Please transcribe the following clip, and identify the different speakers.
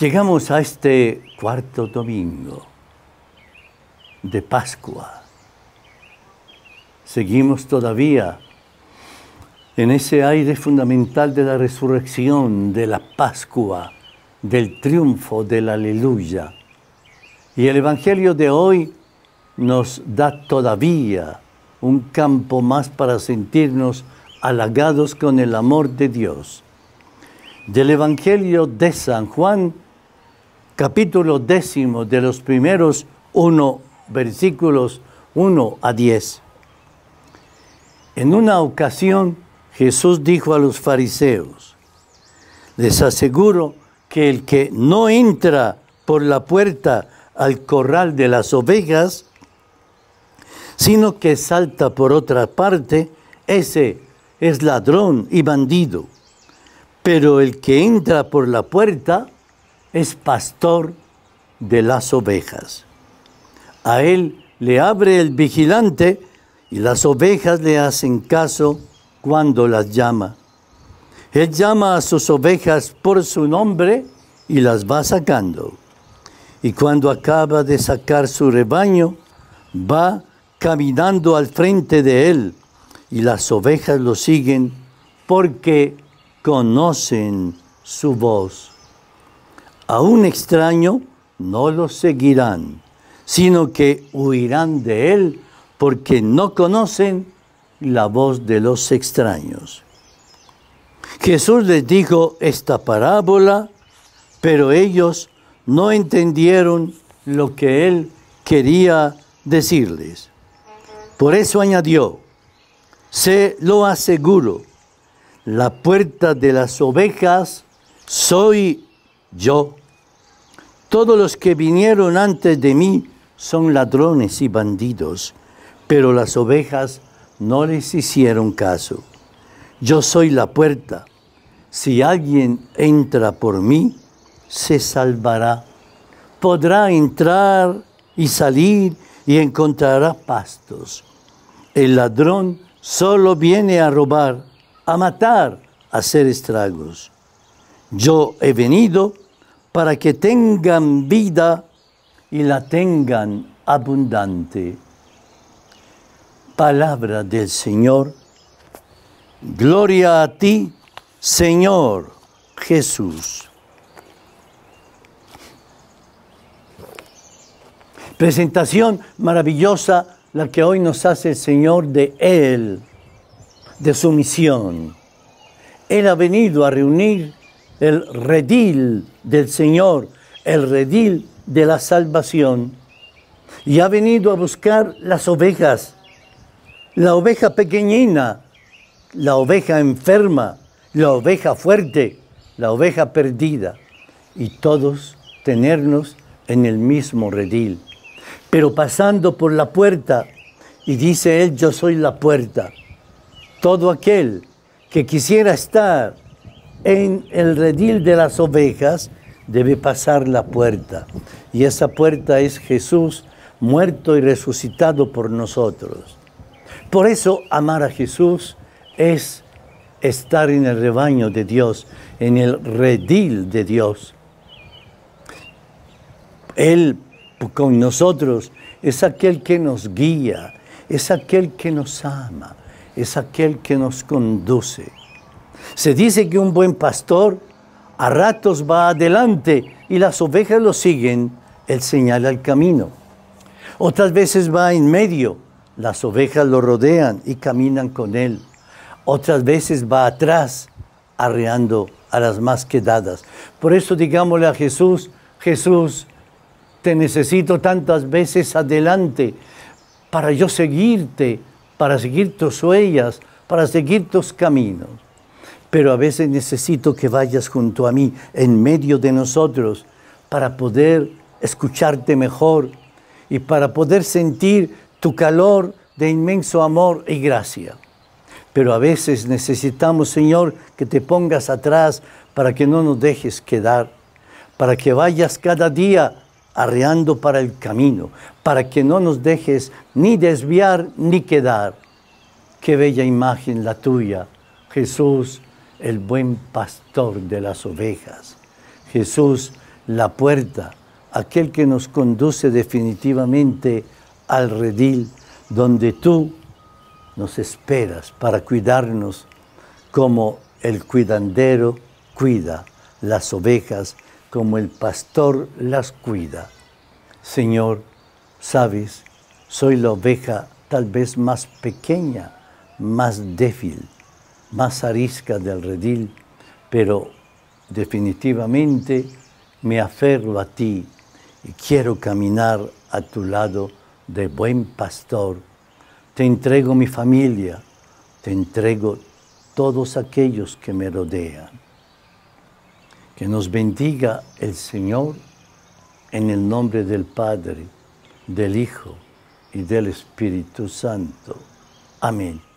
Speaker 1: Llegamos a este cuarto domingo de Pascua. Seguimos todavía en ese aire fundamental de la resurrección, de la Pascua, del triunfo, del aleluya. Y el Evangelio de hoy nos da todavía un campo más para sentirnos halagados con el amor de Dios. Del Evangelio de San Juan, capítulo décimo de los primeros uno, versículos 1 a 10. En una ocasión Jesús dijo a los fariseos, les aseguro que el que no entra por la puerta al corral de las ovejas, sino que salta por otra parte, ese es ladrón y bandido. Pero el que entra por la puerta, es pastor de las ovejas. A él le abre el vigilante y las ovejas le hacen caso cuando las llama. Él llama a sus ovejas por su nombre y las va sacando. Y cuando acaba de sacar su rebaño, va caminando al frente de él y las ovejas lo siguen porque conocen su voz a un extraño no lo seguirán, sino que huirán de él porque no conocen la voz de los extraños. Jesús les dijo esta parábola, pero ellos no entendieron lo que él quería decirles. Por eso añadió, se lo aseguro, la puerta de las ovejas soy yo, todos los que vinieron antes de mí son ladrones y bandidos, pero las ovejas no les hicieron caso. Yo soy la puerta. Si alguien entra por mí, se salvará. Podrá entrar y salir y encontrará pastos. El ladrón solo viene a robar, a matar, a hacer estragos. Yo he venido para que tengan vida y la tengan abundante. Palabra del Señor. Gloria a ti, Señor Jesús. Presentación maravillosa la que hoy nos hace el Señor de Él, de su misión. Él ha venido a reunir el redil del Señor, el redil de la salvación, y ha venido a buscar las ovejas, la oveja pequeñina, la oveja enferma, la oveja fuerte, la oveja perdida, y todos tenernos en el mismo redil. Pero pasando por la puerta, y dice él, yo soy la puerta, todo aquel que quisiera estar en el redil de las ovejas debe pasar la puerta. Y esa puerta es Jesús muerto y resucitado por nosotros. Por eso amar a Jesús es estar en el rebaño de Dios, en el redil de Dios. Él con nosotros es aquel que nos guía, es aquel que nos ama, es aquel que nos conduce. Se dice que un buen pastor a ratos va adelante y las ovejas lo siguen, él señala el camino. Otras veces va en medio, las ovejas lo rodean y caminan con él. Otras veces va atrás, arreando a las más quedadas. Por eso digámosle a Jesús, Jesús, te necesito tantas veces adelante para yo seguirte, para seguir tus huellas, para seguir tus caminos pero a veces necesito que vayas junto a mí, en medio de nosotros, para poder escucharte mejor y para poder sentir tu calor de inmenso amor y gracia. Pero a veces necesitamos, Señor, que te pongas atrás para que no nos dejes quedar, para que vayas cada día arreando para el camino, para que no nos dejes ni desviar ni quedar. Qué bella imagen la tuya, Jesús, el buen pastor de las ovejas. Jesús, la puerta, aquel que nos conduce definitivamente al redil donde tú nos esperas para cuidarnos como el cuidandero cuida las ovejas, como el pastor las cuida. Señor, sabes, soy la oveja tal vez más pequeña, más débil, más arisca del redil, pero definitivamente me aferro a ti y quiero caminar a tu lado de buen pastor. Te entrego mi familia, te entrego todos aquellos que me rodean. Que nos bendiga el Señor en el nombre del Padre, del Hijo y del Espíritu Santo. Amén.